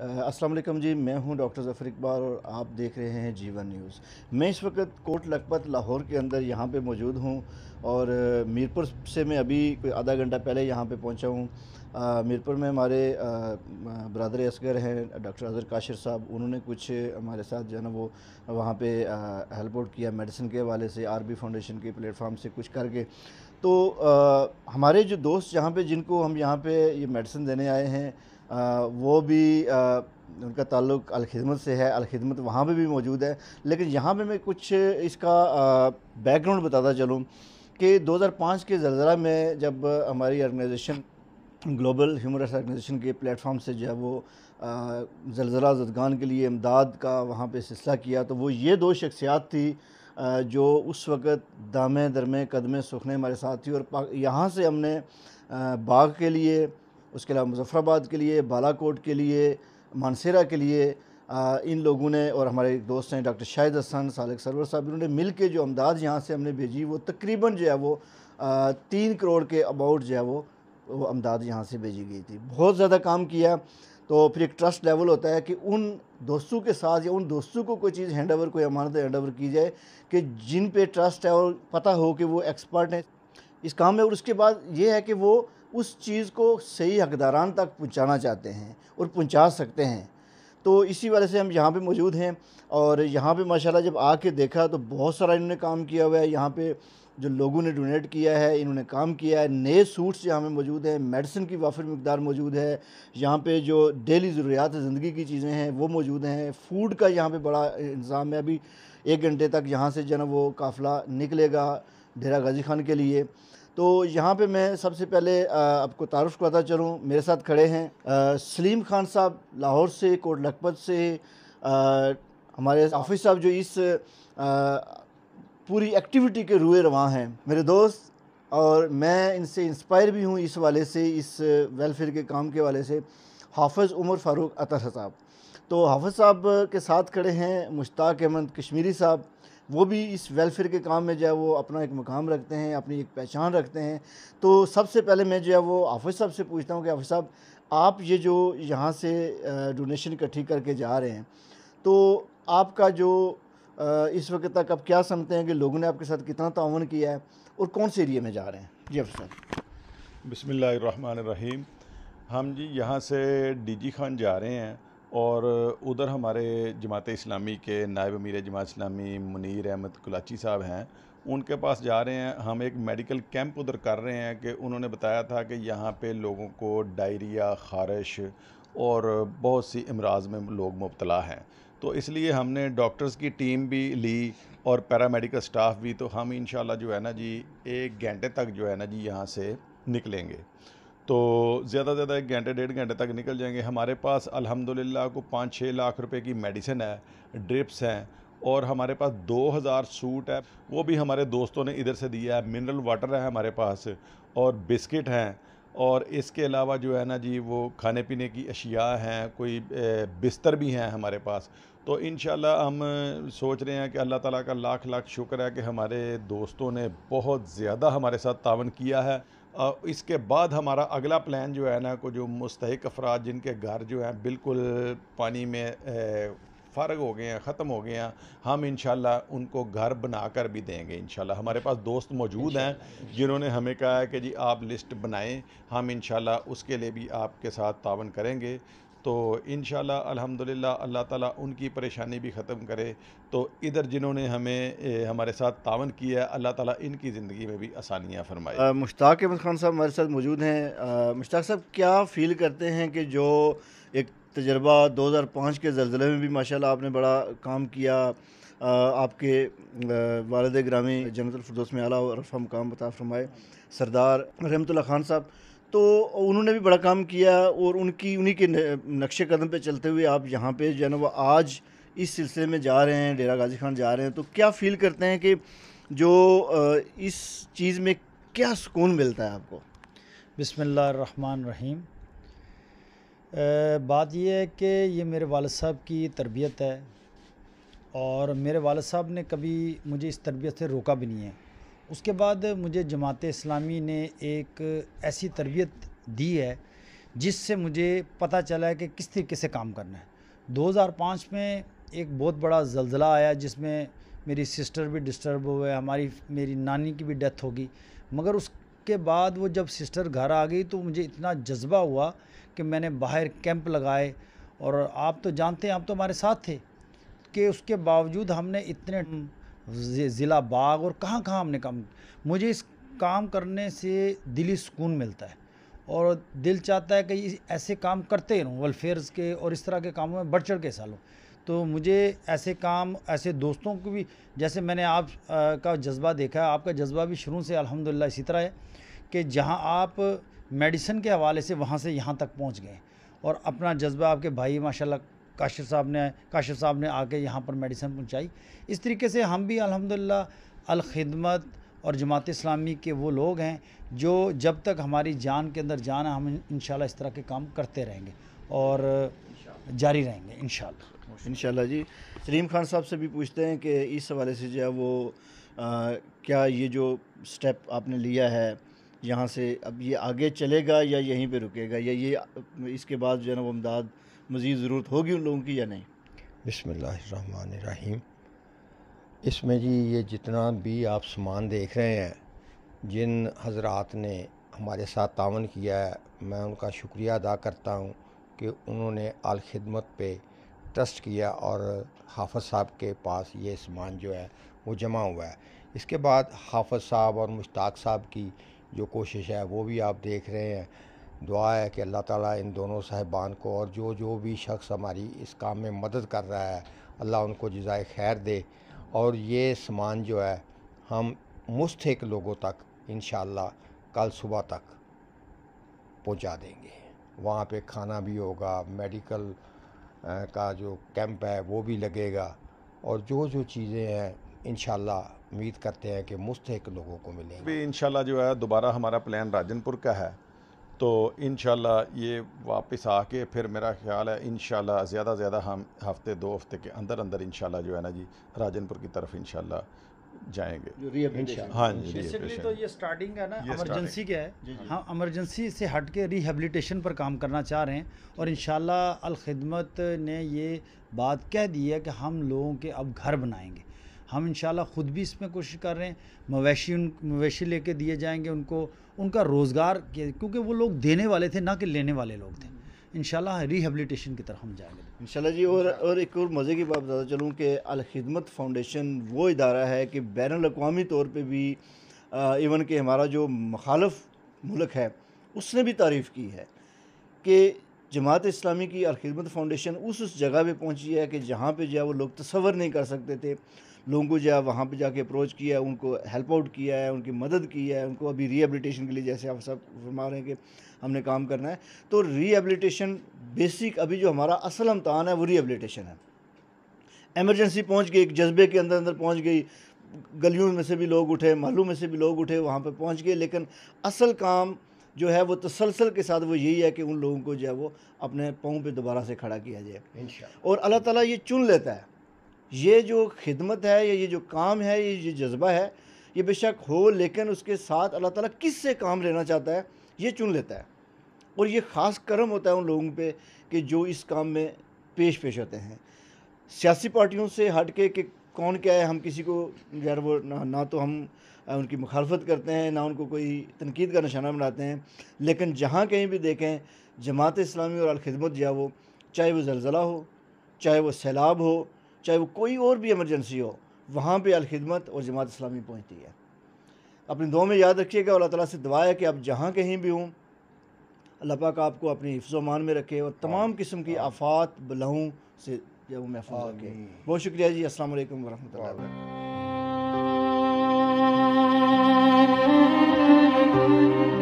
अस्सलाम वालेकुम जी मैं हूं डॉक्टर ज़फ़र इकबाल और आप देख रहे हैं जीवन न्यूज़ मैं इस वक्त कोट लखपत लाहौर के अंदर यहां पे मौजूद हूं और मीरपुर से मैं अभी कोई आधा घंटा पहले यहां पे पहुंचा हूं मीरपुर में हमारे बरदर असगर हैं डॉक्टर अजहर काशिर साहब उन्होंने कुछ हमारे साथ जो है ना वो वहाँ पर हेल्प आउट किया मेडिसिन के हवाले से आर फाउंडेशन के प्लेटफार्म से कुछ करके तो आ, हमारे जो दोस्त यहाँ पर जिनको हम यहाँ पर ये मेडिसिन देने आए हैं वो भी उनका ताल्लुक अलखदमत से है अलखदमत वहाँ पे भी मौजूद है लेकिन यहाँ पे मैं कुछ इसका बैकग्राउंड बताता चलूँ कि 2005 के जलजला में जब हमारी organisation global human rights organisation के प्लेटफॉर्म से जो है वो जलजला जदगान के लिए इमदाद का वहाँ पे सिलसिला किया तो वो ये दो शख्सियात थी जो उस वक़्त दामे दरमे कदमे सुखने हमारे साथ थी और यहाँ से हमने बाघ के लिए उसके अलावा मुजफ़्फ़राबाद के लिए बालाकोट के लिए मानसेरा के लिए आ, इन लोगों ने और हमारे एक दोस्त हैं डॉक्टर शाहिद हसन सालक सरवर साहब इन्होंने मिल के जो अमदाद यहाँ से हमने भेजी वो तकरीबन जो है वो आ, तीन करोड़ के अबाउट जो है वो वो अमदाद यहाँ से भेजी गई थी बहुत ज़्यादा काम किया तो फिर एक ट्रस्ट लेवल होता है कि उन दोस्तों के साथ या उन दोस्तों को कोई चीज़ हैंड ओवर कोई अमानत हैंड ओवर की जाए कि जिन पे ट्रस्ट है और पता हो कि वो एक्सपर्ट हैं इस काम में और उसके बाद ये है कि वो उस चीज़ को सही हकदारान तक पहुँचाना चाहते हैं और पहुँचा सकते हैं तो इसी वजह से हम यहाँ पे मौजूद हैं और यहाँ पे माशाल्लाह जब आके देखा तो बहुत सारा इन्होंने काम किया हुआ है यहाँ पे जो लोगों ने डोनेट किया है इन्होंने काम किया है नए सूट्स यहाँ पे मौजूद हैं मेडिसिन की वाफिर मकदार मौजूद है यहाँ पे जो डेली ज़रूरियात ज़िंदगी की चीज़ें हैं वो मौजूद हैं फूड का यहाँ पर बड़ा इंतज़ाम है अभी एक घंटे तक यहाँ से जो वो काफ़िला निकलेगा डेरा गाजी खान के लिए तो यहाँ पे मैं सबसे पहले आपको तारफ़ करता चलूँ मेरे साथ खड़े हैं सलीम खान साहब लाहौर से कोट लखपत से आ, हमारे ऑफिस साहब जो इस आ, पूरी एक्टिविटी के रुए रवा हैं मेरे दोस्त और मैं इनसे इंस्पायर भी हूँ इस वाले से इस वेलफेयर के काम के वाले से हाफज़ उमर फ़ारूक अतर साहब तो हाफज साहब के साथ खड़े हैं मुश्ताक अहमद कश्मीरी साहब वो भी इस वेलफेयर के काम में जो है वो अपना एक मकाम रखते हैं अपनी एक पहचान रखते हैं तो सबसे पहले मैं जो है वो आफिस साहब से पूछता हूँ कि आफिस साहब आप ये जो यहाँ से डोनेशन इकट्ठी करके जा रहे हैं तो आपका जो इस वक्त तक आप क्या समझते हैं कि लोगों ने आपके साथ कितना तावन किया है और कौन से एरिए में जा रहे हैं जी अफसर बसमिल्लर रहीम हम जी यहाँ से जी खान जा रहे हैं और उधर हमारे जमात इस्लामी के नायब अमीर जमात इस्लामी मुनीर अहमद कुलाची साहब हैं उनके पास जा रहे हैं हम एक मेडिकल कैंप उधर कर रहे हैं कि उन्होंने बताया था कि यहाँ पे लोगों को डायरिया खारिश और बहुत सी अमराज में लोग मुबतला हैं तो इसलिए हमने डॉक्टर्स की टीम भी ली और पैरामेडिकल स्टाफ भी तो हम इन जो है ना जी एक घंटे तक जो है ना जी यहाँ से निकलेंगे तो ज़्यादा से ज़्यादा एक घंटे डेढ़ घंटे तक निकल जाएंगे हमारे पास अल्हम्दुलिल्लाह को पाँच छः लाख रुपए की मेडिसिन है ड्रिप्स हैं और हमारे पास 2000 सूट है वो भी हमारे दोस्तों ने इधर से दिया है मिनरल वाटर है हमारे पास और बिस्किट हैं और इसके अलावा जो है ना जी वो खाने पीने की अशिया हैं कोई बिस्तर भी हैं हमारे पास तो इन हम सोच रहे हैं कि अल्लाह ताला का लाख लाख शुक्र है कि हमारे दोस्तों ने बहुत ज़्यादा हमारे साथ तावन किया है इसके बाद हमारा अगला प्लान जो है ना को जो मुस्तक अफराद जिनके घर जो हैं बिल्कुल पानी में फर्ग हो गए हैं ख़त्म हो गए हैं हम इन उनको घर बना कर भी देंगे इन हमारे पास दोस्त मौजूद हैं जिन्होंने हमें कहा है कि जी आप लिस्ट बनाएं हम इन उसके लिए भी आपके साथ तावन करेंगे तो इन अल्हम्दुलिल्लाह अल्लाह ताला उनकी परेशानी भी ख़त्म करे तो इधर जिन्होंने हमें ए, हमारे साथ तावन किया है अल्लाह ताला इनकी ज़िंदगी में भी आसानियाँ फरमाई मुश्ताक अहमद खान साहब हमारे साथ मौजूद हैं मुश्ताक साहब क्या फ़ील करते हैं कि जो एक तजर्बा 2005 के जलजिले में भी माशा आपने बड़ा काम किया आपके वालद ग्रामी जनतलफरदोस में आला और रफ़ा मुकाम बता फरमाए सरदार रहमतुल्ला खान साहब तो उन्होंने भी बड़ा काम किया और उनकी उन्हीं के नक्शे कदम पे चलते हुए आप यहाँ पे जो है ना वो आज इस सिलसिले में जा रहे हैं डेरा गाजी खान जा रहे हैं तो क्या फील करते हैं कि जो इस चीज़ में क्या सुकून मिलता है आपको बिसमान रहीम बात यह है कि ये मेरे वालद साहब की तरबियत है और मेरे वाल साहब ने कभी मुझे इस तरबियत से रोका भी नहीं है उसके बाद मुझे जमात इस्लामी ने एक ऐसी तरबियत दी है जिससे मुझे पता चला है कि किस तरीके से काम करना है 2005 में एक बहुत बड़ा जलजला आया जिसमें मेरी सिस्टर भी डिस्टर्ब हुए हमारी मेरी नानी की भी डेथ होगी मगर उसके बाद वो जब सिस्टर घर आ गई तो मुझे इतना जज्बा हुआ कि मैंने बाहर कैंप लगाए और आप तो जानते हैं आप तो हमारे साथ थे कि उसके बावजूद हमने इतने ज़िला बाग और कहाँ कहाँ हमने काम मुझे इस काम करने से दिली सुकून मिलता है और दिल चाहता है कि ऐसे काम करते रहूँ वेलफेयर्स के और इस तरह के कामों में बढ़ चढ़ के हिस्सा लूँ तो मुझे ऐसे काम ऐसे दोस्तों को भी जैसे मैंने आप आ, का जज्बा देखा है आपका जज्बा भी शुरू से अलहमदिल्ला इसी तरह है कि जहाँ आप मेडिसिन के हवाले से वहाँ से यहाँ तक पहुँच गए और अपना जज्बा आपके भाई माशाल्लाह काशिफ साहब ने काशिफ साहब ने आके यहाँ पर मेडिसिन पहुँचाई इस तरीके से हम भी अलहमदिल्ला अलखदमत और जमात इस्लामी के वो लोग हैं जो जब तक हमारी जान के अंदर जान है हम इन इस तरह के काम करते रहेंगे और जारी रहेंगे इन इनशाला जी सलीम खान साहब से भी पूछते हैं कि इस हवाले से जो है वो आ, क्या ये जो स्टेप आपने लिया है यहाँ से अब ये आगे चलेगा या यहीं पे रुकेगा या ये इसके बाद जो है ना वो अमदाद मज़ीद ज़रूरत होगी उन लोगों की या नहीं बसमिल्लर इसमें जी ये जितना भी आप सामान देख रहे हैं जिन हजरात ने हमारे साथ तावन किया है मैं उनका शुक्रिया अदा करता हूँ कि उन्होंने आल खिदमत पे ट्रस्ट किया और हाफज साहब के पास ये सामान जो है वो जमा हुआ है इसके बाद हाफज साहब और मुश्ताक साहब की जो कोशिश है वो भी आप देख रहे हैं दुआ है कि अल्लाह ताला इन दोनों साहिबान को और जो जो भी शख्स हमारी इस काम में मदद कर रहा है अल्लाह उनको जजाय खैर दे और ये सामान जो है हम मुस्तक लोगों तक इन कल सुबह तक पहुंचा देंगे वहाँ पे खाना भी होगा मेडिकल का जो कैंप है वो भी लगेगा और जो जो चीज़ें हैं इन उम्मीद करते हैं कि मुस्तक लोगों को मिलेंगे इन जो है दोबारा हमारा प्लान राजनपुर का है तो इन ये वापस आके फिर मेरा ख्याल है इन ज़्यादा ज़्यादा हम हफ्ते दो हफ्ते के अंदर अंदर इन जो है ना जी राजनपुर की तरफ इन जाएंगे हाँ जी तो ये स्टार्टिंग है ना इमरजेंसी क्या है हम इमरजेंसी हाँ, से हट के रिहेबलीटेशन पर काम करना चाह रहे हैं और इन अल खिदमत ने ये बात कह दी है कि हम लोगों के अब घर बनाएंगे हम इन ख़ुद भी इसमें कोशिश कर रहे हैं मवेशी उन मवेशी लेके दिए जाएंगे उनको उनका रोज़गार क्योंकि वो लोग देने वाले थे ना कि लेने वाले लोग थे इन रिहेबलीटेशन की तरफ हम जाएंगे इन जी और और एक और मज़े की बात बता चलूँ कि अलखिदमत फ़ाउंडेशन वो इदारा है कि बैन अवी तौर पर भी आ, इवन कि हमारा जो मखालफ मुल्क है उसने भी तारीफ़ की है कि जमात इस्लामी की अलखिदमत फ़ाउंडेशन उस उस जगह पर पहुँची है कि जहाँ पर जो है वो लोग तस्वर नहीं कर सकते थे लोगों को जो है वहाँ पर जाके अप्रोच किया है उनको हेल्प आउट किया है उनकी मदद की है उनको अभी रिहेबलीटेशन के लिए जैसे आप सब फरमा रहे हैं कि हमने काम करना है तो रिहेबलीटेशन बेसिक अभी जो हमारा असल अमतान है वो रिहेबलीटेशन है एमरजेंसी पहुँच गई एक जज्बे के अंदर अंदर पहुँच गई गलियों में से भी लोग उठे महलों में से भी लोग उठे वहाँ पर पहुँच गए लेकिन असल काम जो है वो तसलसल के साथ वो यही है कि उन लोगों को जो है वो अपने पाँव पे दोबारा से खड़ा किया जाए और अल्लाह ताला ये चुन लेता है ये जो खिदमत है या ये जो काम है ये जो जज्बा है ये बेशक हो लेकिन उसके साथ अल्लाह ताला किस से काम लेना चाहता है ये चुन लेता है और ये ख़ास करम होता है उन लोगों पे कि जो इस काम में पेश पेश होते हैं सियासी पार्टियों से हट के कि कौन क्या है हम किसी को गैर वो ना, ना तो हम उनकी मुखालफत करते हैं ना उनको कोई तनकीद का निशाना बनाते हैं लेकिन जहाँ कहीं भी देखें जमात इस्लामी और अलखदमत या वो चाहे वो जलज़ला हो चाहे वो सैलाब हो चाहे वो कोई और भी एमरजेंसी हो वहाँ पर अलखिदमत और जमात इस्लामी पहुँचती है अपनी दो में याद रखिएगा अल्लाह ताला से दुआ है कि आप जहाँ कहीं भी हों अल्लाह पाक आपको अपनी मान में रखे और तमाम किस्म की आफात बलहों से जब महफूज रखें बहुत शुक्रिया जी असल वरहमत